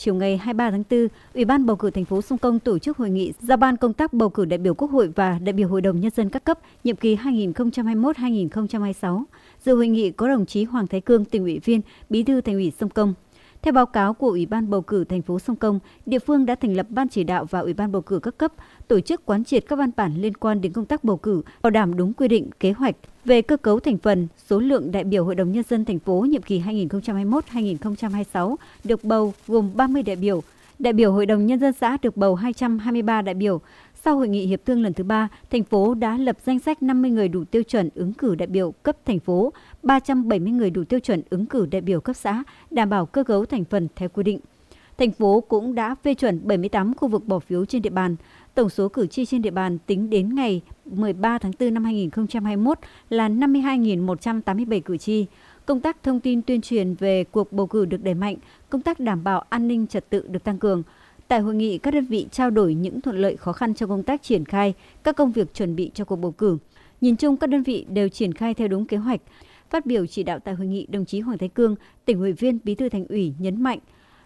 Chiều ngày 23 tháng 4, Ủy ban bầu cử thành phố Sông Công tổ chức hội nghị giao ban công tác bầu cử đại biểu Quốc hội và đại biểu Hội đồng nhân dân các cấp nhiệm kỳ 2021-2026. Dự hội nghị có đồng chí Hoàng Thái Cương, tỉnh ủy viên, Bí thư Thành ủy Sông Công, theo báo cáo của Ủy ban bầu cử thành phố Sông Công, địa phương đã thành lập ban chỉ đạo và Ủy ban bầu cử các cấp, tổ chức quán triệt các văn bản liên quan đến công tác bầu cử, bảo đảm đúng quy định, kế hoạch về cơ cấu thành phần, số lượng đại biểu Hội đồng nhân dân thành phố nhiệm kỳ 2021-2026 được bầu gồm 30 đại biểu, đại biểu Hội đồng nhân dân xã được bầu 223 đại biểu, sau hội nghị hiệp thương lần thứ ba, thành phố đã lập danh sách 50 người đủ tiêu chuẩn ứng cử đại biểu cấp thành phố, 370 người đủ tiêu chuẩn ứng cử đại biểu cấp xã, đảm bảo cơ cấu thành phần theo quy định. Thành phố cũng đã phê chuẩn 78 khu vực bỏ phiếu trên địa bàn. Tổng số cử tri trên địa bàn tính đến ngày 13 tháng 4 năm 2021 là 52.187 cử tri. Công tác thông tin tuyên truyền về cuộc bầu cử được đẩy mạnh, công tác đảm bảo an ninh trật tự được tăng cường – Tại hội nghị, các đơn vị trao đổi những thuận lợi khó khăn trong công tác triển khai các công việc chuẩn bị cho cuộc bầu cử. Nhìn chung, các đơn vị đều triển khai theo đúng kế hoạch. Phát biểu chỉ đạo tại hội nghị, đồng chí Hoàng Thái Cương, tỉnh ủy viên Bí thư Thành ủy nhấn mạnh,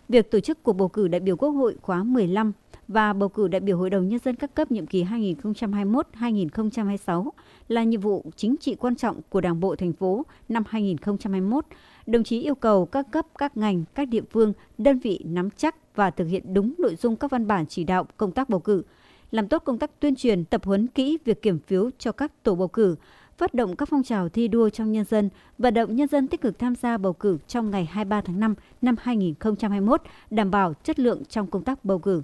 việc tổ chức cuộc bầu cử đại biểu Quốc hội khóa 15 và bầu cử đại biểu Hội đồng Nhân dân các cấp nhiệm kỳ 2021-2026 là nhiệm vụ chính trị quan trọng của Đảng Bộ Thành phố năm 2021. Đồng chí yêu cầu các cấp, các ngành, các địa phương, đơn vị nắm chắc và thực hiện đúng nội dung các văn bản chỉ đạo công tác bầu cử, làm tốt công tác tuyên truyền, tập huấn kỹ việc kiểm phiếu cho các tổ bầu cử, phát động các phong trào thi đua trong nhân dân, vận động nhân dân tích cực tham gia bầu cử trong ngày 23 tháng 5 năm 2021, đảm bảo chất lượng trong công tác bầu cử.